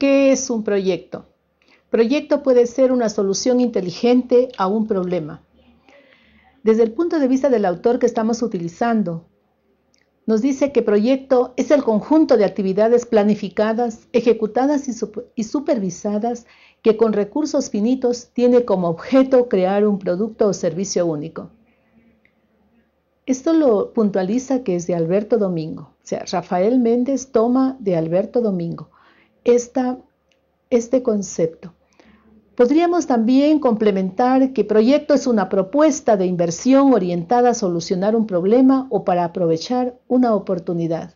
¿Qué es un proyecto? Proyecto puede ser una solución inteligente a un problema. Desde el punto de vista del autor que estamos utilizando, nos dice que proyecto es el conjunto de actividades planificadas, ejecutadas y, supervisadas que con recursos finitos tiene como objeto crear un producto o servicio único. Esto lo puntualiza que es de Alberto Domingo, o sea, Rafael Méndez toma de Alberto Domingo, este concepto. Podríamos también complementar que proyecto es una propuesta de inversión orientada a solucionar un problema o para aprovechar una oportunidad.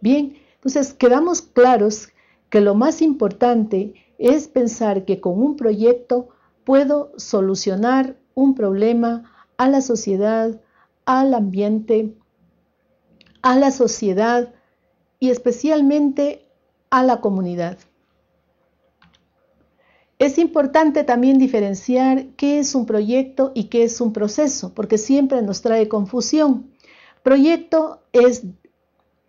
Bien, entonces quedamos claros que lo más importante es pensar que con un proyecto puedo solucionar un problema a la sociedad, al ambiente, a la sociedad y especialmente a la comunidad. Es importante también diferenciar qué es un proyecto y qué es un proceso, porque siempre nos trae confusión. Proyecto es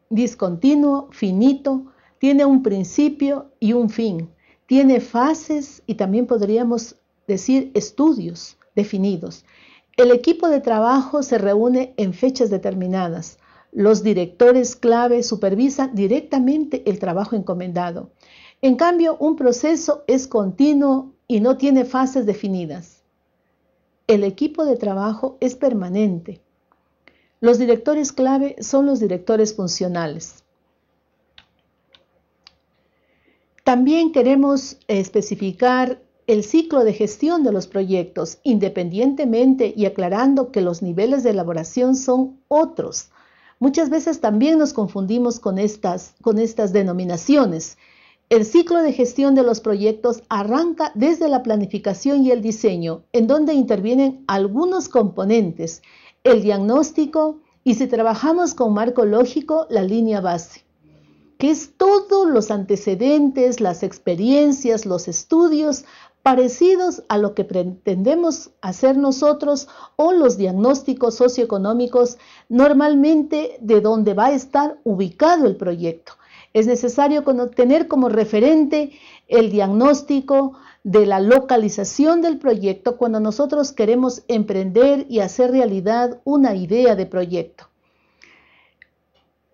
discontinuo, finito, tiene un principio y un fin, tiene fases y también podríamos decir estudios definidos. El equipo de trabajo se reúne en fechas determinadas. Los directores clave supervisan directamente el trabajo encomendado. En cambio, un proceso es continuo y no tiene fases definidas. El equipo de trabajo es permanente. Los directores clave son los directores funcionales. También queremos eh, especificar el ciclo de gestión de los proyectos, independientemente y aclarando que los niveles de elaboración son otros Muchas veces también nos confundimos con estas, con estas denominaciones. El ciclo de gestión de los proyectos arranca desde la planificación y el diseño, en donde intervienen algunos componentes, el diagnóstico y si trabajamos con marco lógico, la línea base, que es todos los antecedentes, las experiencias, los estudios parecidos a lo que pretendemos hacer nosotros o los diagnósticos socioeconómicos normalmente de donde va a estar ubicado el proyecto. Es necesario tener como referente el diagnóstico de la localización del proyecto cuando nosotros queremos emprender y hacer realidad una idea de proyecto.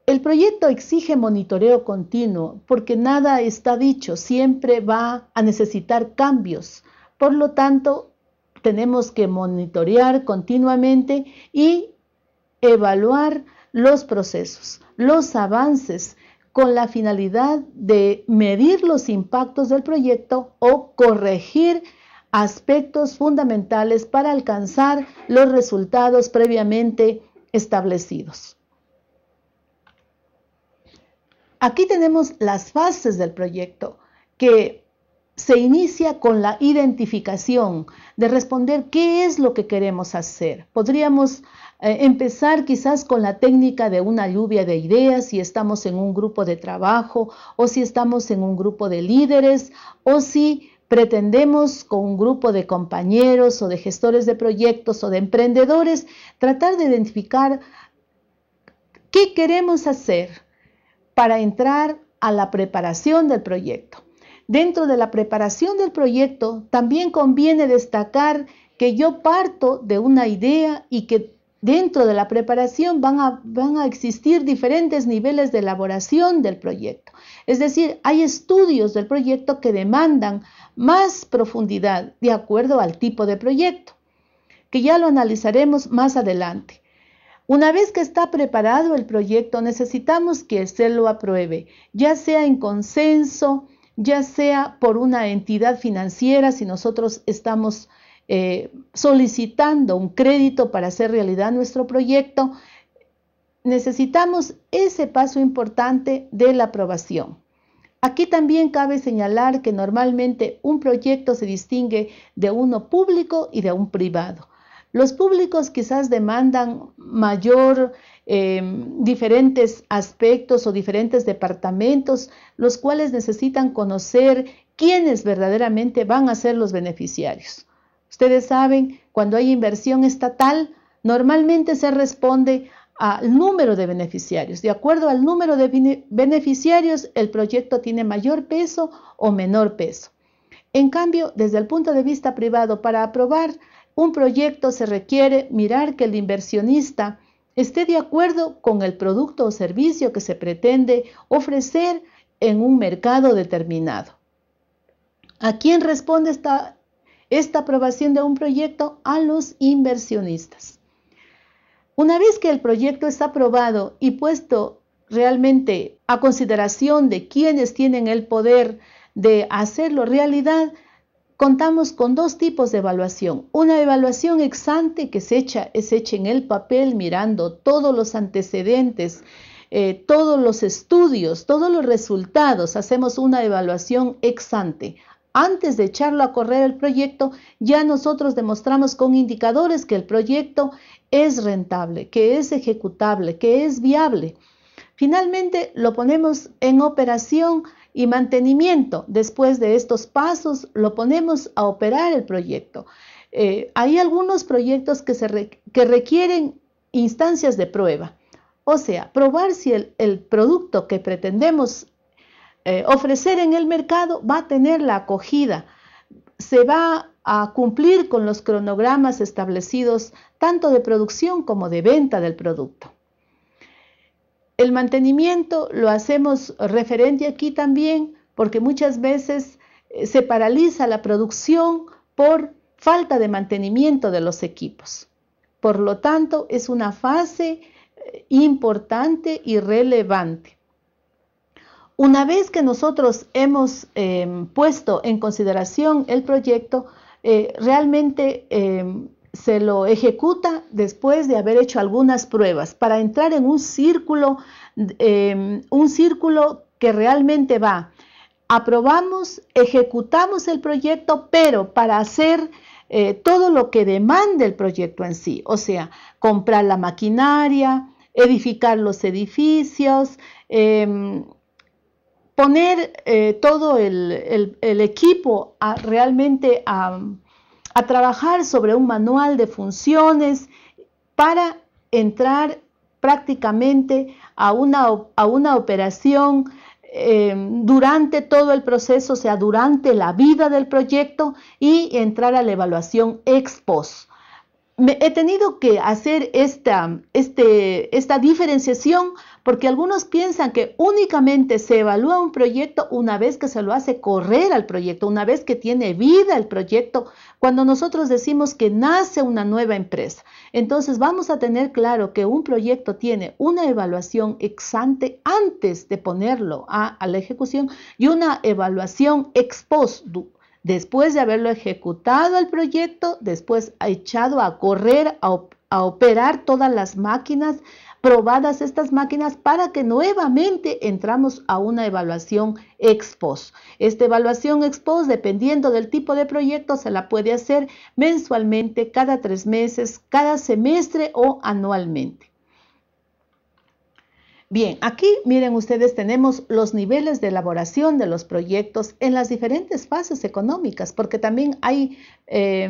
El proyecto exige monitoreo continuo porque nada está dicho, siempre va a necesitar cambios. Por lo tanto, tenemos que monitorear continuamente y evaluar los procesos, los avances, con la finalidad de medir los impactos del proyecto o corregir aspectos fundamentales para alcanzar los resultados previamente establecidos. Aquí tenemos las fases del proyecto que se inicia con la identificación de responder qué es lo que queremos hacer. Podríamos eh, empezar quizás con la técnica de una lluvia de ideas si estamos en un grupo de trabajo o si estamos en un grupo de líderes o si pretendemos con un grupo de compañeros o de gestores de proyectos o de emprendedores tratar de identificar qué queremos hacer, para entrar a la preparación del proyecto. Dentro de la preparación del proyecto también conviene destacar que yo parto de una idea y que dentro de la preparación van a, existir diferentes niveles de elaboración del proyecto. Es decir, hay estudios del proyecto que demandan más profundidad de acuerdo al tipo de proyecto, que ya lo analizaremos más adelante. Una vez que está preparado el proyecto, necesitamos que se lo apruebe, ya sea en consenso, ya sea por una entidad financiera, si nosotros estamos eh, solicitando un crédito para hacer realidad nuestro proyecto, necesitamos ese paso importante de la aprobación. Aquí también cabe señalar que normalmente un proyecto se distingue de uno público y de un privado. Los públicos quizás demandan mayor, em, diferentes aspectos o diferentes departamentos, los cuales necesitan conocer quiénes verdaderamente van a ser los beneficiarios. Ustedes saben, cuando hay inversión estatal, normalmente se responde al número de beneficiarios. De acuerdo al número de beneficiarios, el proyecto tiene mayor peso o menor peso. En cambio, desde el punto de vista privado, para aprobar un proyecto se requiere mirar que el inversionista esté de acuerdo con el producto o servicio que se pretende ofrecer en un mercado determinado. ¿A quién responde esta, esta aprobación de un proyecto? A los inversionistas. Una vez que el proyecto es aprobado y puesto realmente a consideración de quienes tienen el poder de hacerlo realidad, contamos con dos tipos de evaluación. Una evaluación ex ante que se echa, es hecha en el papel mirando todos los antecedentes, eh, todos los estudios, todos los resultados. Hacemos una evaluación ex ante. Antes de echarlo a correr el proyecto, ya nosotros demostramos con indicadores que el proyecto es rentable, que es ejecutable, que es viable. Finalmente, lo ponemos en operación y mantenimiento. Después de estos pasos lo ponemos a operar el proyecto. Eh, hay algunos proyectos que, requieren instancias de prueba, o sea, probar si el, producto que pretendemos eh, ofrecer en el mercado va a tener la acogida, se va a cumplir con los cronogramas establecidos tanto de producción como de venta del producto. El mantenimiento lo hacemos referente aquí también porque muchas veces eh, se paraliza la producción por falta de mantenimiento de los equipos. Por lo tanto, es una fase eh, importante y relevante. Una vez que nosotros hemos em, puesto en consideración el proyecto, eh, realmente em, se lo ejecuta después de haber hecho algunas pruebas para entrar en un círculo, em, un círculo que realmente va. Aprobamos, ejecutamos el proyecto, pero para hacer eh, todo lo que demanda el proyecto en sí, o sea, comprar la maquinaria, edificar los edificios, em, poner eh, todo el, equipo realmente a a trabajar sobre un manual de funciones para entrar prácticamente a una, a una operación eh, durante todo el proceso, o sea, durante la vida del proyecto y entrar a la evaluación ex post. he tenido que hacer esta, este, esta diferenciación porque algunos piensan que únicamente se evalúa un proyecto una vez que se lo hace correr al proyecto, una vez que tiene vida el proyecto, cuando nosotros decimos que nace una nueva empresa. Entonces vamos a tener claro que un proyecto tiene una evaluación ex ante antes de ponerlo a, la ejecución y una evaluación ex post después de haberlo ejecutado el proyecto, después ha echado a correr, a operar todas las máquinas, probadas estas máquinas para que nuevamente entramos a una evaluación ex post. Esta evaluación ex post, dependiendo del tipo de proyecto, se la puede hacer mensualmente, cada tres meses, cada semestre o anualmente. Bien, aquí miren ustedes tenemos los niveles de elaboración de los proyectos en las diferentes fases económicas, porque también hay eh,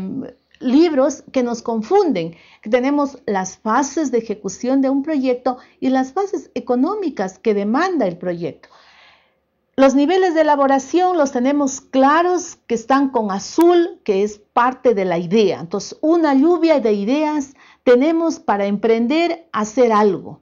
libros que nos confunden. Tenemos las fases de ejecución de un proyecto y las fases económicas que demanda el proyecto. Los niveles de elaboración los tenemos claros, que están con azul, que es parte de la idea. Entonces, una lluvia de ideas tenemos para emprender hacer algo,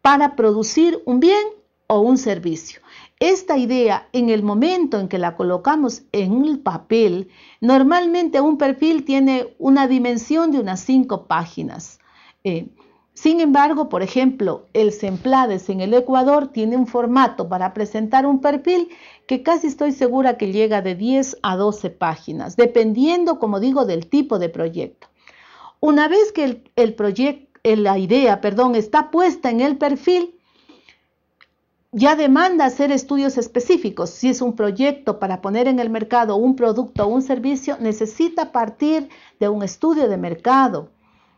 para producir un bien o un servicio. Esta idea, en el momento en que la colocamos en el papel, normalmente un perfil tiene una dimensión de unas cinco páginas. Eh, sin embargo, por ejemplo, el Semplades en el Ecuador tiene un formato para presentar un perfil que casi estoy segura que llega de 10 a 12 páginas, dependiendo, como digo, del tipo de proyecto. Una vez que el proyecto, eh, la idea, perdón, está puesta en el perfil, ya demanda hacer estudios específicos. Si es un proyecto para poner en el mercado un producto o un servicio, necesita partir de un estudio de mercado,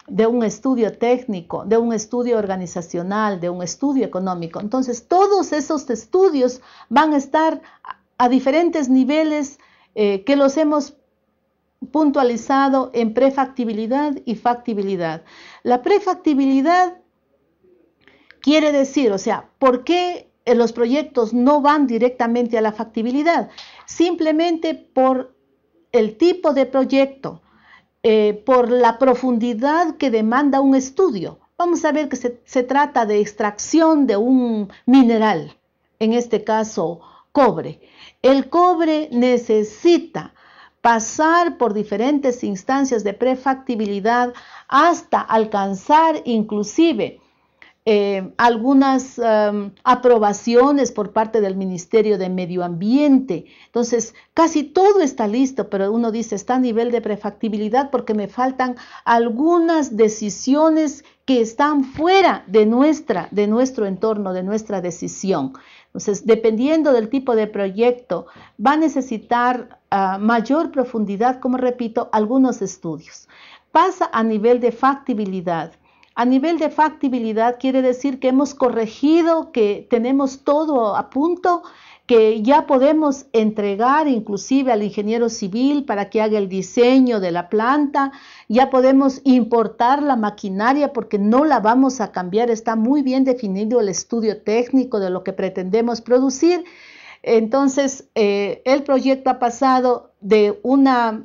de un estudio técnico, de un estudio organizacional, de un estudio económico. Entonces, todos esos estudios van a estar a diferentes niveles eh, que los hemos puntualizado en prefactibilidad y factibilidad. La prefactibilidad quiere decir, o sea, ¿por qué eh, los proyectos no van directamente a la factibilidad, simplemente por el tipo de proyecto, eh, por la profundidad que demanda un estudio. Vamos a ver que se, se trata de extracción de un mineral, en este caso cobre. El cobre necesita pasar por diferentes instancias de prefactibilidad hasta alcanzar inclusive eh, algunas em, aprobaciones por parte del Ministerio de Medio Ambiente. Entonces, casi todo está listo, pero uno dice, está a nivel de prefactibilidad porque me faltan algunas decisiones que están fuera de, nuestra, de nuestro entorno, de nuestra decisión. Entonces, dependiendo del tipo de proyecto, va a necesitar ah, mayor profundidad, como repito, algunos estudios. Pasa a nivel de factibilidad a nivel de factibilidad quiere decir que hemos corregido, que tenemos todo a punto, que ya podemos entregar inclusive al ingeniero civil para que haga el diseño de la planta, ya podemos importar la maquinaria porque no la vamos a cambiar, está muy bien definido el estudio técnico de lo que pretendemos producir. Entonces, eh, el proyecto ha pasado de, una,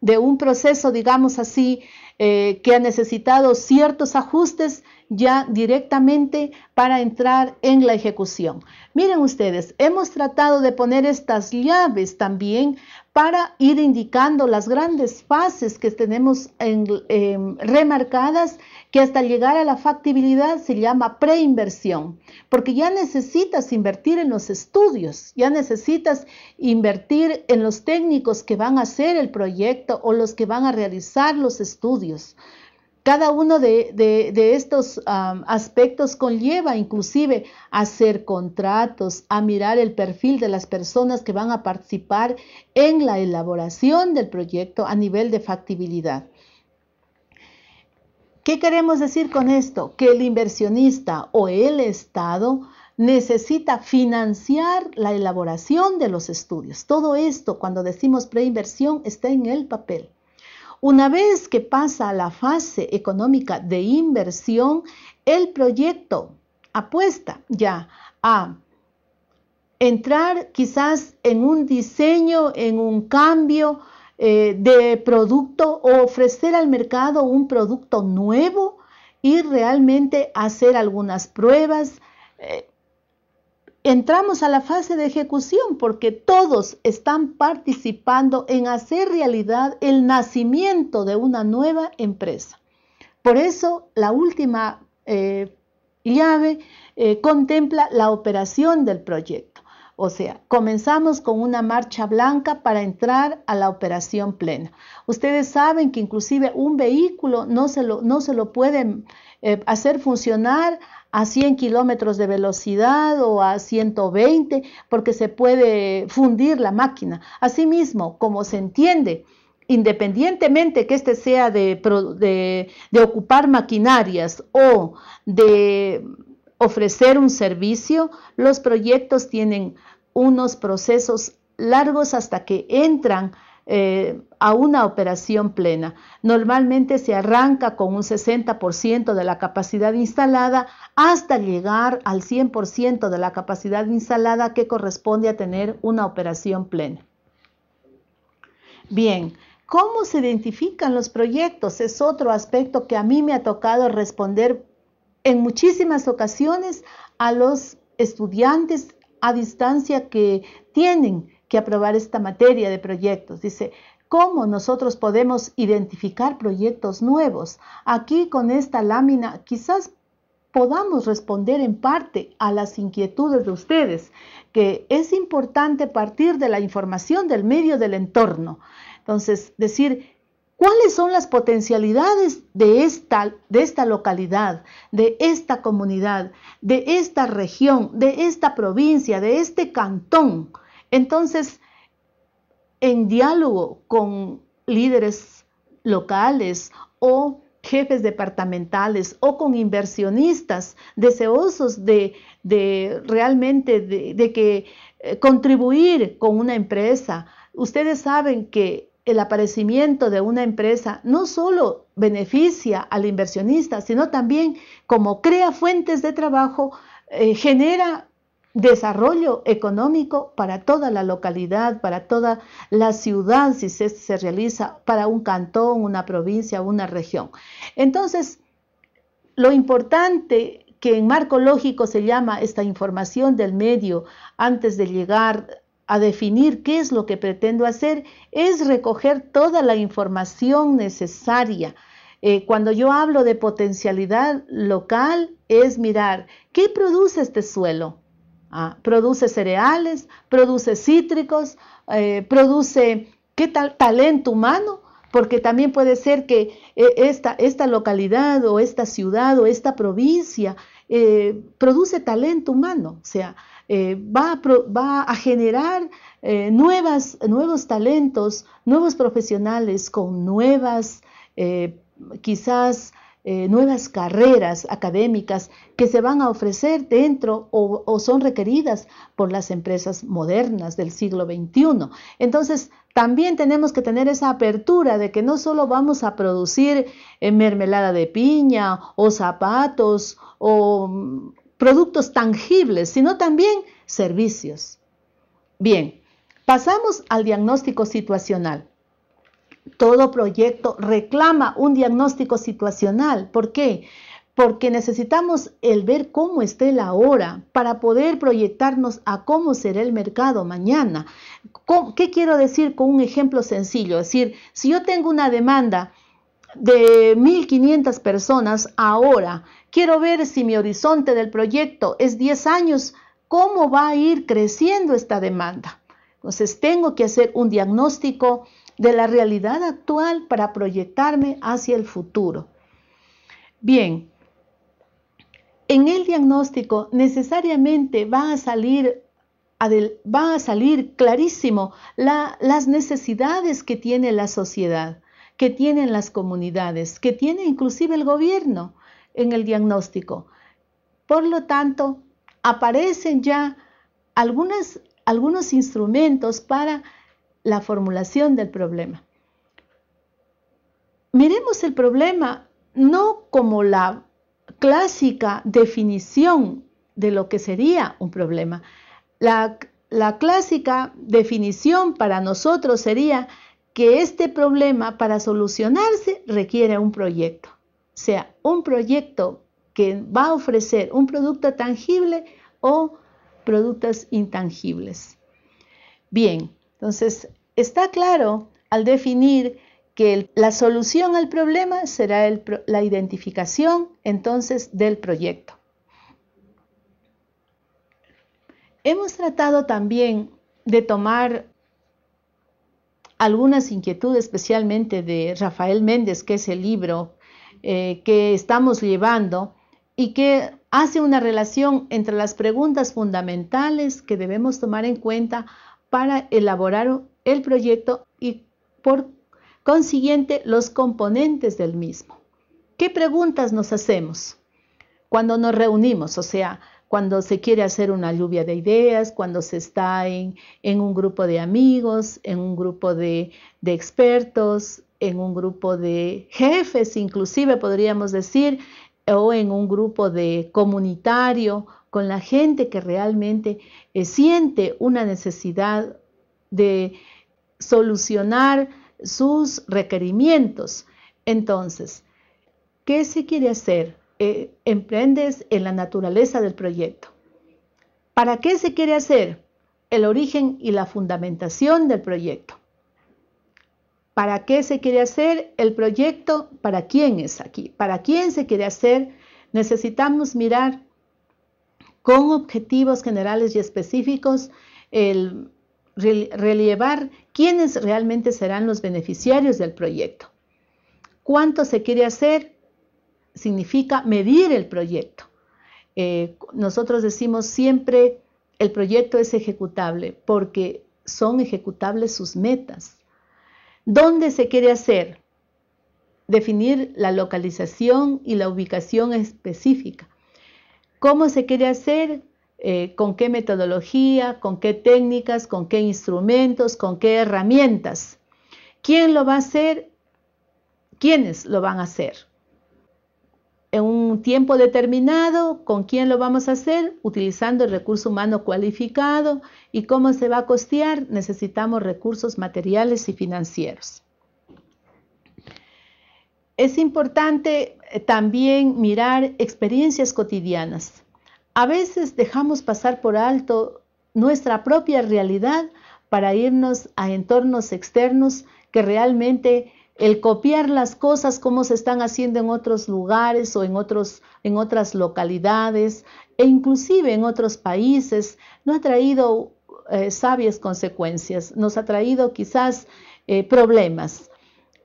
de un proceso, digamos así, eh, que ha necesitado ciertos ajustes ya directamente para entrar en la ejecución. Miren ustedes, hemos tratado de poner estas llaves también para ir indicando las grandes fases que tenemos en, em, remarcadas, que hasta llegar a la factibilidad se llama preinversión, porque ya necesitas invertir en los estudios, ya necesitas invertir en los técnicos que van a hacer el proyecto o los que van a realizar los estudios. Cada uno de, estos aspectos conlleva inclusive hacer contratos, a mirar el perfil de las personas que van a participar en la elaboración del proyecto a nivel de factibilidad. ¿Qué queremos decir con esto? Que el inversionista o el Estado necesita financiar la elaboración de los estudios. Todo esto, cuando decimos preinversión, está en el papel. Una vez que pasa a la fase económica de inversión, el proyecto apuesta ya a entrar quizás en un diseño, en un cambio eh, de producto o ofrecer al mercado un producto nuevo y realmente hacer algunas pruebas, eh, entramos a la fase de ejecución porque todos están participando en hacer realidad el nacimiento de una nueva empresa. Por eso la última eh, llave eh, contempla la operación del proyecto. O sea, comenzamos con una marcha blanca para entrar a la operación plena. Ustedes saben que inclusive un vehículo no se lo, no se lo pueden eh, hacer funcionar a 100 kilómetros de velocidad o a 120 porque se puede fundir la máquina. Asimismo, como se entiende, independientemente que este sea de, de ocupar maquinarias o de ofrecer un servicio, los proyectos tienen unos procesos largos hasta que entran eh, a una operación plena. Normalmente se arranca con un 60% de la capacidad instalada hasta llegar al 100% de la capacidad instalada que corresponde a tener una operación plena. Bien, ¿cómo se identifican los proyectos? Es otro aspecto que a mí me ha tocado responder en muchísimas ocasiones a los estudiantes a distancia que tienen que aprobar esta materia de proyectos. Dice, ¿cómo nosotros podemos identificar proyectos nuevos? Aquí con esta lámina quizás podamos responder en parte a las inquietudes de ustedes, que es importante partir de la información del medio del entorno. Entonces, decir, ¿cuáles son las potencialidades de esta, de esta localidad, de esta comunidad, de esta región, de esta provincia, de este cantón? Entonces, en diálogo con líderes locales o jefes departamentales o con inversionistas deseosos de, realmente de, que eh, contribuir con una empresa. Ustedes saben que el aparecimiento de una empresa no solo beneficia al inversionista, sino también como crea fuentes de trabajo, eh, genera desarrollo económico para toda la localidad, para toda la ciudad, si se, realiza para un cantón, una provincia, una región. Entonces, lo importante que en marco lógico se llama esta información del medio antes de llegar a definir qué es lo que pretendo hacer, es recoger toda la información necesaria. Eh, cuando yo hablo de potencialidad local, es mirar qué produce este suelo, Ah, produce cereales, produce cítricos, eh, produce qué tal talento humano, porque también puede ser que eh, esta, localidad o esta ciudad o esta provincia eh, produce talento humano, o sea, va, a va, a generar nuevas, nuevos talentos, nuevos profesionales con nuevas quizás eh, nuevas carreras académicas que se van a ofrecer dentro o, son requeridas por las empresas modernas del siglo XXI. Entonces, también tenemos que tener esa apertura de que no solo vamos a producir eh, mermelada de piña o zapatos o mm, productos tangibles, sino también servicios. Bien, pasamos al diagnóstico situacional todo proyecto reclama un diagnóstico situacional. ¿Por qué? Porque necesitamos el ver cómo esté la hora para poder proyectarnos a cómo será el mercado mañana. ¿Qué quiero decir con un ejemplo sencillo? Es decir, si yo tengo una demanda de 1.500 personas ahora, quiero ver si mi horizonte del proyecto es 10 años, cómo va a ir creciendo esta demanda. Entonces tengo que hacer un diagnóstico de la realidad actual para proyectarme hacia el futuro. Bien, en el diagnóstico necesariamente va a salir, va a salir clarísimo las necesidades que tiene la sociedad, que tienen las comunidades, que tiene inclusive el gobierno en el diagnóstico. Por lo tanto, aparecen ya algunos instrumentos para la formulación del problema. Miremos el problema no como la clásica definición de lo que sería un problema. La, clásica definición para nosotros sería que este problema para solucionarse requiere un proyecto, o sea, un proyecto que va a ofrecer un producto tangible o productos intangibles. Bien, entonces, está claro al definir que la solución al problema será la identificación entonces del proyecto. Hemos tratado también de tomar algunas inquietudes, especialmente de Rafael Méndez, que es el libro eh, que estamos llevando y que hace una relación entre las preguntas fundamentales que debemos tomar en cuenta para elaborar el proyecto y por consiguiente los componentes del mismo. ¿Qué preguntas nos hacemos cuando nos reunimos? O sea, cuando se quiere hacer una lluvia de ideas, cuando se está en, un grupo de amigos, en un grupo de, de expertos, en un grupo de jefes, inclusive podríamos decir, o en un grupo de comunitario con la gente que realmente eh, siente una necesidad de solucionar sus requerimientos. Entonces, ¿qué se quiere hacer? Eh, emprendes en la naturaleza del proyecto. ¿Para qué se quiere hacer? El origen y la fundamentación del proyecto. ¿Para qué se quiere hacer el proyecto? ¿Para quién es aquí? ¿Para quién se quiere hacer? Necesitamos mirar con objetivos generales y específicos, el relevar quiénes realmente serán los beneficiarios del proyecto. ¿Cuánto se quiere hacer? Significa medir el proyecto. Eh, nosotros decimos siempre, el proyecto es ejecutable porque son ejecutables sus metas. ¿Dónde se quiere hacer? Definir la localización y la ubicación específica. ¿Cómo se quiere hacer? Eh, ¿Con qué metodología? ¿Con qué técnicas? ¿Con qué instrumentos? ¿Con qué herramientas? ¿Quién lo va a hacer? ¿Quiénes lo van a hacer? En un tiempo determinado, ¿con quién lo vamos a hacer? Utilizando el recurso humano cualificado. ¿Y cómo se va a costear? Necesitamos recursos materiales y financieros. Es importante eh, también mirar experiencias cotidianas. A veces dejamos pasar por alto nuestra propia realidad para irnos a entornos externos que realmente el copiar las cosas como se están haciendo en otros lugares o en, otros, en otras localidades e inclusive en otros países no ha traído eh, sabias consecuencias, nos ha traído quizás eh, problemas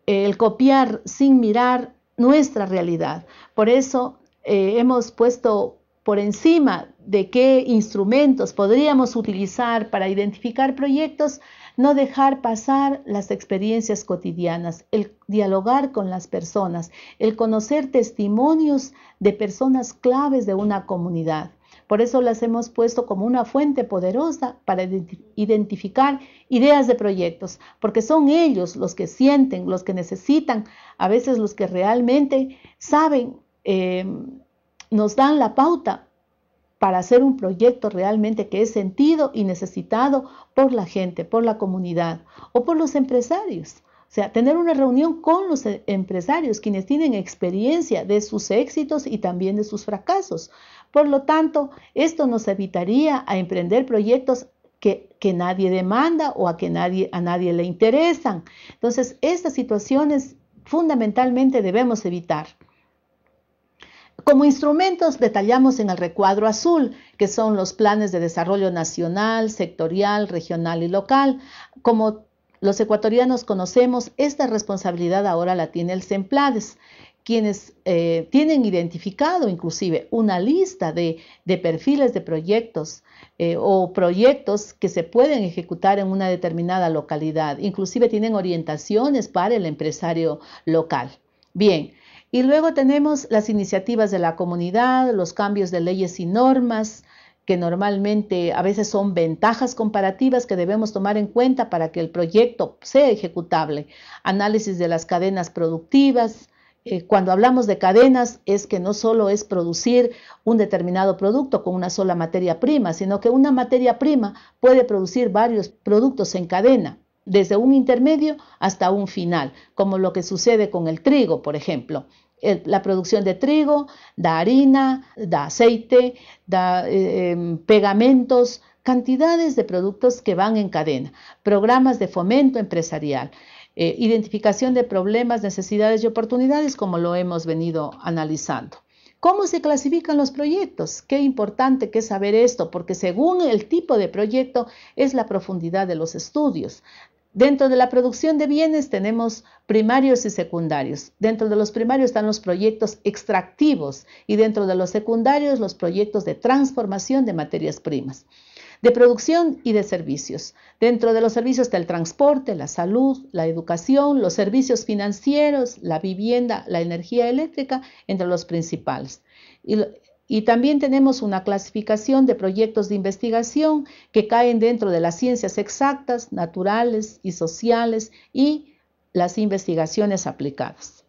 el copiar sin mirar nuestra realidad. Por eso eh, hemos puesto por encima de qué instrumentos podríamos utilizar para identificar proyectos, no dejar pasar las experiencias cotidianas, el dialogar con las personas, el conocer testimonios de personas claves de una comunidad. Por eso las hemos puesto como una fuente poderosa para identificar ideas de proyectos, porque son ellos los que sienten, los que necesitan, a veces los que realmente saben, em, nos dan la pauta para hacer un proyecto realmente que es sentido y necesitado por la gente, por la comunidad o por los empresarios. O sea, tener una reunión con los e-, empresarios, quienes tienen experiencia de sus éxitos y también de sus fracasos. Por lo tanto, esto nos evitaría a emprender proyectos que, nadie demanda o a que nadie, a nadie le interesan. Entonces, estas situaciones fundamentalmente debemos evitar. Como instrumentos detallamos en el recuadro azul, que son los planes de desarrollo nacional, sectorial, regional y local. Como los ecuatorianos conocemos, esta responsabilidad ahora la tiene el CEMPLADES quienes eh, tienen identificado inclusive una lista de, de perfiles de proyectos eh, o proyectos que se pueden ejecutar en una determinada localidad. Inclusive tienen orientaciones para el empresario local. Bien, y luego tenemos las iniciativas de la comunidad, los cambios de leyes y normas, que normalmente a veces son ventajas comparativas que debemos tomar en cuenta para que el proyecto sea ejecutable. Análisis de las cadenas productivas, eh, cuando hablamos de cadenas es que no solo es producir un determinado producto con una sola materia prima, sino que una materia prima puede producir varios productos en cadena, desde un intermedio hasta un final, como lo que sucede con el trigo, por ejemplo. la producción de trigo da harina, da aceite, da eh, em, pegamentos, cantidades de productos que van en cadena, programas de fomento empresarial. Eh, identificación de problemas, necesidades y oportunidades, como lo hemos venido analizando. ¿Cómo se clasifican los proyectos? Qué importante que saber esto, porque según el tipo de proyecto es la profundidad de los estudios. Dentro de la producción de bienes tenemos primarios y secundarios. Dentro de los primarios están los proyectos extractivos y dentro de los secundarios los proyectos de transformación de materias primas de producción y de servicios. Dentro de los servicios está el transporte, la salud, la educación, los servicios financieros, la vivienda, la energía eléctrica, entre los principales. Y, y también tenemos una clasificación de proyectos de investigación que caen dentro de las ciencias exactas, naturales y sociales y las investigaciones aplicadas.